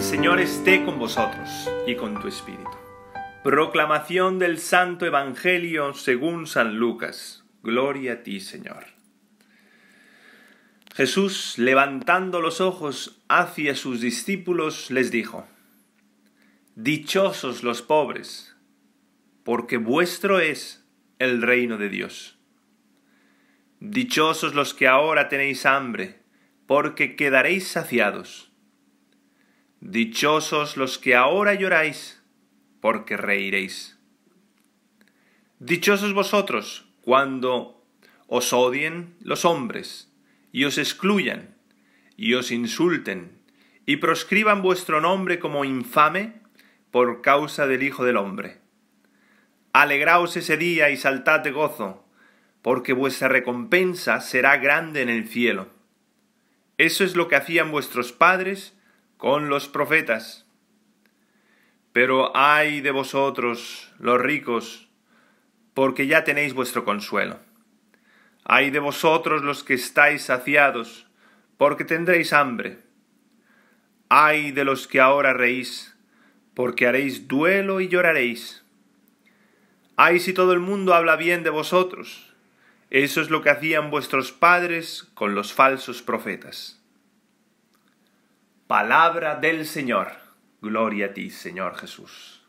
El Señor esté con vosotros y con tu espíritu. Proclamación del Santo Evangelio según San Lucas. Gloria a ti, Señor. Jesús, levantando los ojos hacia sus discípulos, les dijo, Dichosos los pobres, porque vuestro es el reino de Dios. Dichosos los que ahora tenéis hambre, porque quedaréis saciados. Dichosos los que ahora lloráis, porque reiréis. Dichosos vosotros cuando os odien los hombres, y os excluyan, y os insulten, y proscriban vuestro nombre como infame por causa del Hijo del Hombre. Alegraos ese día y saltad de gozo, porque vuestra recompensa será grande en el cielo. Eso es lo que hacían vuestros padres, con los profetas. Pero ay de vosotros, los ricos, porque ya tenéis vuestro consuelo. Ay de vosotros los que estáis saciados, porque tendréis hambre. Ay de los que ahora reís, porque haréis duelo y lloraréis. Ay si todo el mundo habla bien de vosotros. Eso es lo que hacían vuestros padres con los falsos profetas. Palabra del Señor. Gloria a ti, Señor Jesús.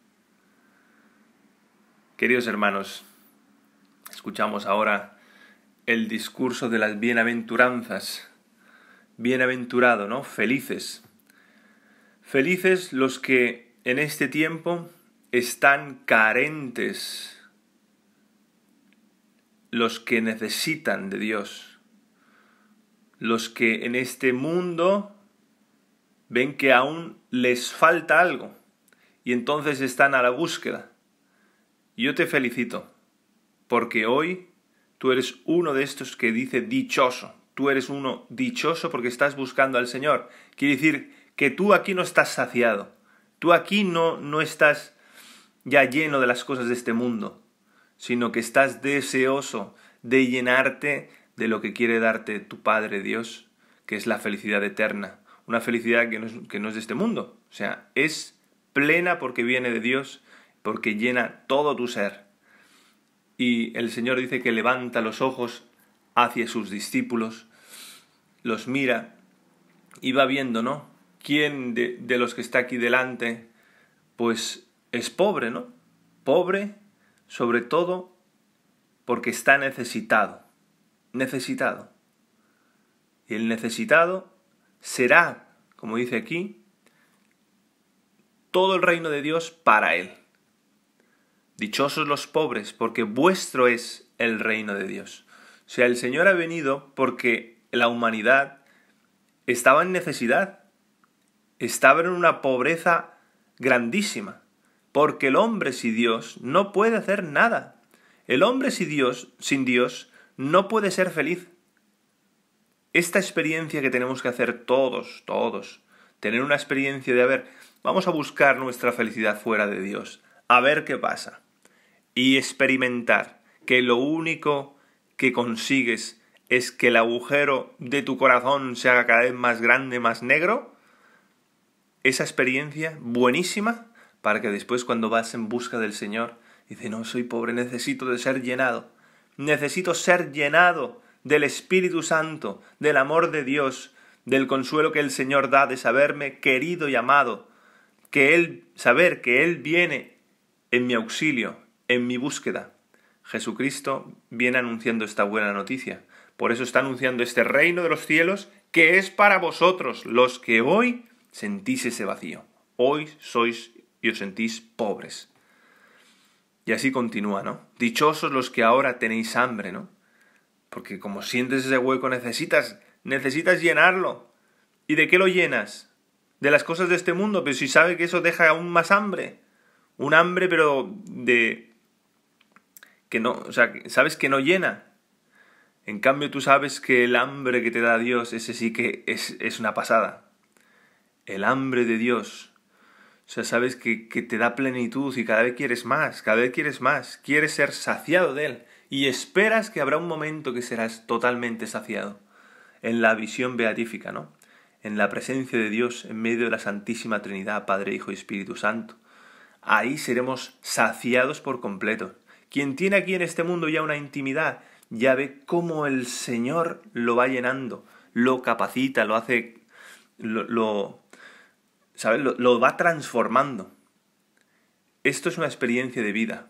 Queridos hermanos, escuchamos ahora el discurso de las bienaventuranzas. Bienaventurado, ¿no? Felices. Felices los que en este tiempo están carentes, los que necesitan de Dios, los que en este mundo ven que aún les falta algo y entonces están a la búsqueda. Yo te felicito, porque hoy tú eres uno de estos que dice dichoso. Tú eres uno dichoso porque estás buscando al Señor. Quiere decir que tú aquí no estás saciado. Tú aquí no, no estás ya lleno de las cosas de este mundo, sino que estás deseoso de llenarte de lo que quiere darte tu Padre Dios, que es la felicidad eterna, una felicidad que no, es, que no es de este mundo. O sea, es plena porque viene de Dios, porque llena todo tu ser. Y el Señor dice que levanta los ojos hacia sus discípulos, los mira y va viendo, ¿no? ¿Quién de, de los que está aquí delante, pues es pobre, ¿no? Pobre, sobre todo, porque está necesitado. Necesitado. Y el necesitado será, como dice aquí, todo el reino de Dios para él. Dichosos los pobres, porque vuestro es el reino de Dios. O sea, el Señor ha venido porque la humanidad estaba en necesidad, estaba en una pobreza grandísima, porque el hombre sin Dios no puede hacer nada. El hombre sin Dios, sin Dios, no puede ser feliz esta experiencia que tenemos que hacer todos, todos, tener una experiencia de, a ver, vamos a buscar nuestra felicidad fuera de Dios, a ver qué pasa, y experimentar que lo único que consigues es que el agujero de tu corazón se haga cada vez más grande, más negro, esa experiencia buenísima para que después cuando vas en busca del Señor, dices, no soy pobre, necesito de ser llenado, necesito ser llenado del Espíritu Santo, del amor de Dios, del consuelo que el Señor da de saberme querido y amado, que Él, saber que Él viene en mi auxilio, en mi búsqueda. Jesucristo viene anunciando esta buena noticia. Por eso está anunciando este reino de los cielos que es para vosotros los que hoy sentís ese vacío. Hoy sois y os sentís pobres. Y así continúa, ¿no? Dichosos los que ahora tenéis hambre, ¿no? Porque como sientes ese hueco necesitas, necesitas llenarlo. ¿Y de qué lo llenas? De las cosas de este mundo, pero si sabe que eso deja aún más hambre. Un hambre, pero de... que no, o sea, sabes que no llena. En cambio, tú sabes que el hambre que te da Dios, ese sí que es, una pasada. El hambre de Dios. O sea, sabes que, que, te da plenitud y cada vez quieres más, cada vez quieres más, quieres ser saciado de Él y esperas que habrá un momento que serás totalmente saciado, en la visión beatífica, ¿no? En la presencia de Dios en medio de la Santísima Trinidad, Padre, Hijo y Espíritu Santo. Ahí seremos saciados por completo. Quien tiene aquí en este mundo ya una intimidad, ya ve cómo el Señor lo va llenando, lo capacita, lo hace, lo, lo va transformando. Esto es una experiencia de vida,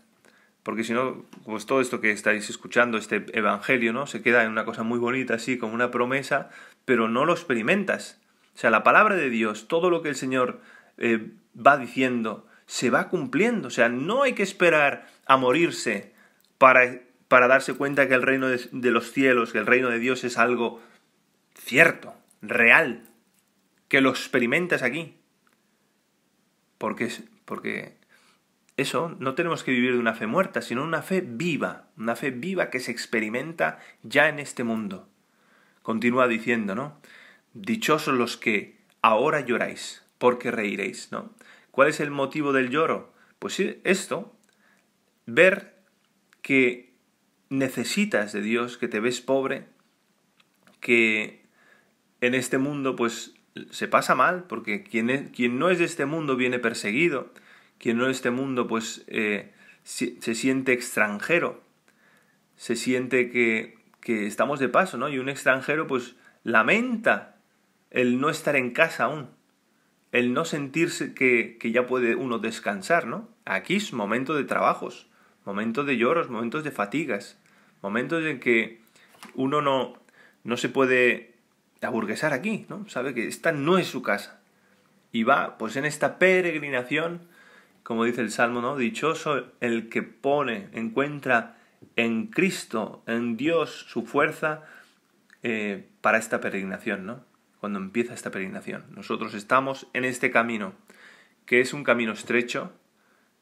porque si no, pues todo esto que estáis escuchando, este evangelio, ¿no? Se queda en una cosa muy bonita, así, como una promesa, pero no lo experimentas. O sea, la palabra de Dios, todo lo que el Señor eh, va diciendo, se va cumpliendo. O sea, no hay que esperar a morirse para, para darse cuenta que el reino de, los cielos, que el reino de Dios es algo cierto, real, que lo experimentas aquí. Porque, porque eso, no tenemos que vivir de una fe muerta, sino una fe viva, una fe viva que se experimenta ya en este mundo. Continúa diciendo, ¿no? Dichosos los que ahora lloráis, porque reiréis, ¿no? ¿Cuál es el motivo del lloro? Pues esto, ver que necesitas de Dios, que te ves pobre, que en este mundo pues se pasa mal, porque quien, quien no es de este mundo viene perseguido, quien no este mundo, pues eh, se siente extranjero, se siente que, que estamos de paso, ¿no? Y un extranjero, pues lamenta el no estar en casa aún, el no sentirse que, que ya puede uno descansar, ¿no? Aquí es momento de trabajos, momento de lloros, momentos de fatigas, momentos en que uno no, no se puede aburguesar aquí, ¿no? Sabe que esta no es su casa. Y va, pues en esta peregrinación como dice el Salmo, ¿no? Dichoso el que pone, encuentra en Cristo, en Dios, su fuerza eh, para esta peregrinación, ¿no? Cuando empieza esta peregrinación. Nosotros estamos en este camino, que es un camino estrecho,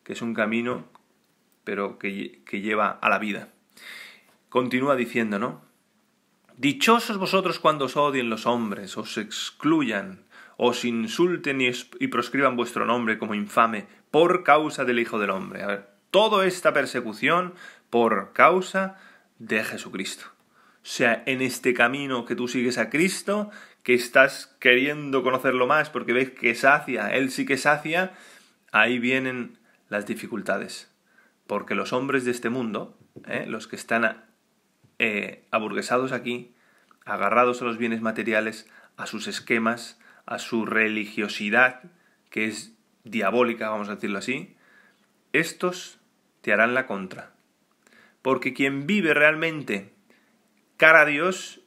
que es un camino, pero que, lleva a la vida. Continúa diciendo, ¿no? Dichosos vosotros cuando os odien los hombres, os excluyan, os insulten y proscriban vuestro nombre como infame por causa del Hijo del Hombre. A ver, toda esta persecución por causa de Jesucristo. O sea, en este camino que tú sigues a Cristo, que estás queriendo conocerlo más porque ves que es sacia, Él sí que sacia, ahí vienen las dificultades. Porque los hombres de este mundo, ¿eh? los que están eh, aburguesados aquí, agarrados a los bienes materiales, a sus esquemas, a su religiosidad, que es diabólica, vamos a decirlo así, estos te harán la contra. Porque quien vive realmente cara a Dios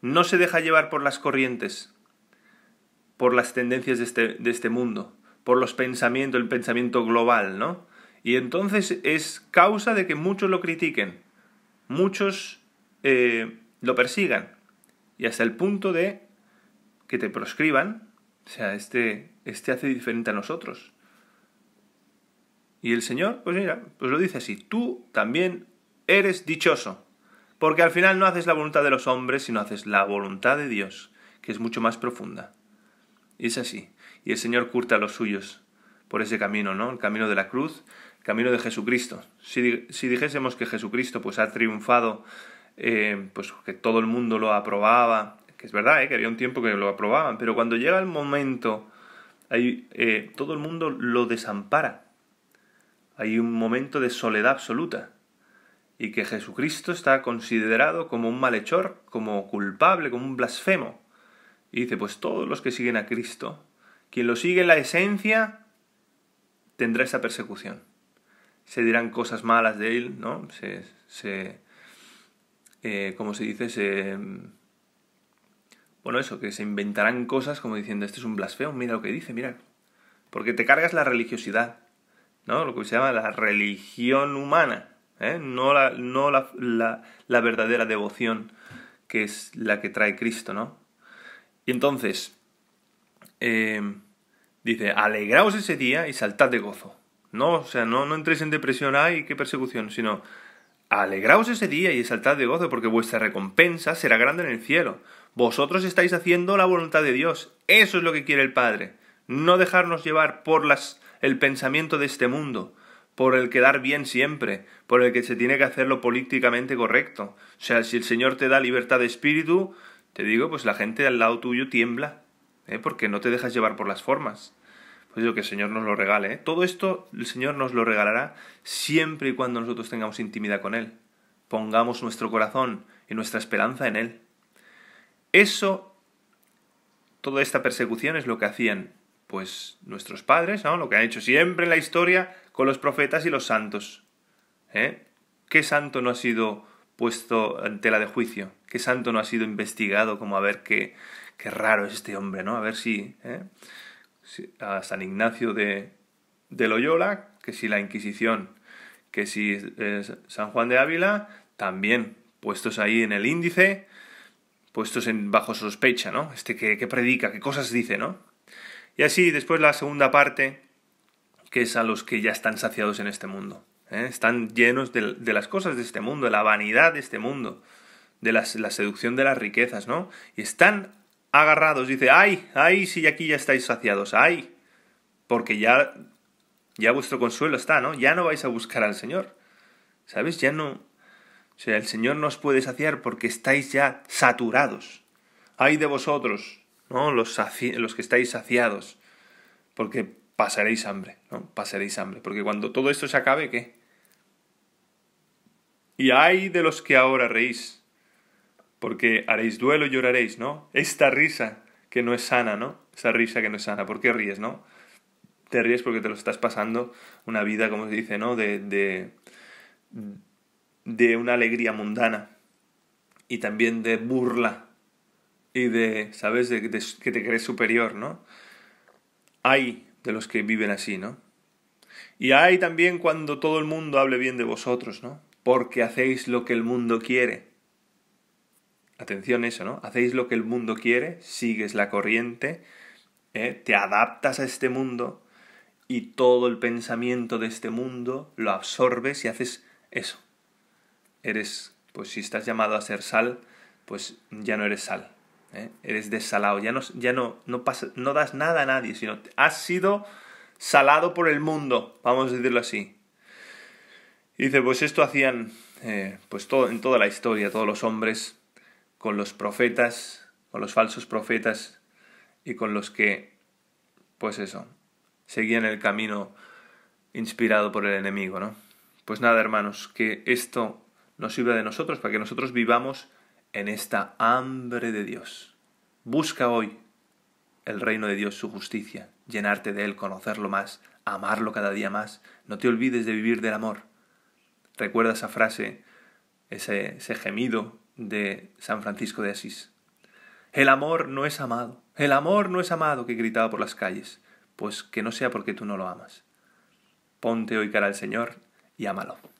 no se deja llevar por las corrientes, por las tendencias de este, este mundo, por los pensamientos, el pensamiento global, ¿no? Y entonces es causa de que muchos lo critiquen, muchos eh, lo persigan, y hasta el punto de que te proscriban o sea, este, este, hace diferente a nosotros. Y el Señor, pues mira, pues lo dice así, tú también eres dichoso, porque al final no haces la voluntad de los hombres, sino haces la voluntad de Dios, que es mucho más profunda. Y es así. Y el Señor curta a los suyos por ese camino, ¿no? El camino de la cruz, el camino de Jesucristo. Si, si dijésemos que Jesucristo pues ha triunfado, eh, pues que todo el mundo lo aprobaba, es verdad, ¿eh? que había un tiempo que lo aprobaban, pero cuando llega el momento, hay, eh, todo el mundo lo desampara. Hay un momento de soledad absoluta. Y que Jesucristo está considerado como un malhechor, como culpable, como un blasfemo. Y dice, pues todos los que siguen a Cristo, quien lo sigue en la esencia, tendrá esa persecución. Se dirán cosas malas de él, ¿no? Se, se eh, como se dice, se bueno, eso, que se inventarán cosas como diciendo, este es un blasfemo, mira lo que dice, mira. Porque te cargas la religiosidad, ¿no? Lo que se llama la religión humana, ¿eh? No, la, no la, la, verdadera devoción que es la que trae Cristo, ¿no? Y entonces, eh, dice, alegraos ese día y saltad de gozo. No, o sea, no, no entréis en depresión, ay, qué persecución, sino alegraos ese día y saltad de gozo porque vuestra recompensa será grande en el cielo vosotros estáis haciendo la voluntad de Dios. Eso es lo que quiere el Padre. No dejarnos llevar por las, el pensamiento de este mundo, por el quedar bien siempre, por el que se tiene que hacer lo políticamente correcto. O sea, si el Señor te da libertad de espíritu, te digo, pues la gente al lado tuyo tiembla, ¿eh? porque no te dejas llevar por las formas. Pues digo que el Señor nos lo regale. ¿eh? Todo esto el Señor nos lo regalará siempre y cuando nosotros tengamos intimidad con Él. Pongamos nuestro corazón y nuestra esperanza en Él. Eso, toda esta persecución es lo que hacían pues nuestros padres, ¿no? Lo que han hecho siempre en la historia con los profetas y los santos. ¿eh? ¿Qué santo no ha sido puesto en tela de juicio? ¿Qué santo no ha sido investigado como a ver qué, qué raro es este hombre, ¿no? A ver si, ¿eh? a San Ignacio de, Loyola, que si la Inquisición, que si eh, San Juan de Ávila, también puestos ahí en el índice puestos en bajo sospecha, ¿no? Este que, predica, qué cosas dice, ¿no? Y así después la segunda parte, que es a los que ya están saciados en este mundo. ¿eh? Están llenos de, las cosas de este mundo, de la vanidad de este mundo, de la seducción de las riquezas, ¿no? Y están agarrados, dice, ay, ay, si aquí ya estáis saciados, ay, porque ya, ya vuestro consuelo está, ¿no? Ya no vais a buscar al Señor, ¿sabes? Ya no, o sea, el Señor no os puede saciar porque estáis ya saturados. Hay de vosotros, ¿no? Los, los que estáis saciados, porque pasaréis hambre, ¿no? Pasaréis hambre. Porque cuando todo esto se acabe, ¿qué? Y hay de los que ahora reís, porque haréis duelo y lloraréis, ¿no? Esta risa que no es sana, ¿no? Esa risa que no es sana. ¿Por qué ríes, no? Te ríes porque te lo estás pasando una vida, como se dice, ¿no? De, de, de una alegría mundana y también de burla y de, ¿sabes?, de, que te crees superior, ¿no? Hay de los que viven así, ¿no? Y hay también cuando todo el mundo hable bien de vosotros, ¿no? Porque hacéis lo que el mundo quiere. Atención eso, ¿no? Hacéis lo que el mundo quiere, sigues la corriente, ¿eh? te adaptas a este mundo y todo el pensamiento de este mundo lo absorbes y haces eso, eres, pues si estás llamado a ser sal, pues ya no eres sal, ¿eh? eres desalado, ya, no, ya no, no, no das nada a nadie, sino has sido salado por el mundo, vamos a decirlo así. Y dice, pues esto hacían eh, pues todo, en toda la historia, todos los hombres, con los profetas, con los falsos profetas y con los que, pues eso, seguían el camino inspirado por el enemigo, ¿no? Pues nada, hermanos, que esto nos sirva de nosotros, para que nosotros vivamos en esta hambre de Dios. Busca hoy el reino de Dios, su justicia, llenarte de Él, conocerlo más, amarlo cada día más. No te olvides de vivir del amor. Recuerda esa frase, ese, ese gemido de San Francisco de Asís. El amor no es amado, el amor no es amado que gritaba por las calles, pues que no sea porque tú no lo amas. Ponte hoy cara al Señor y ámalo.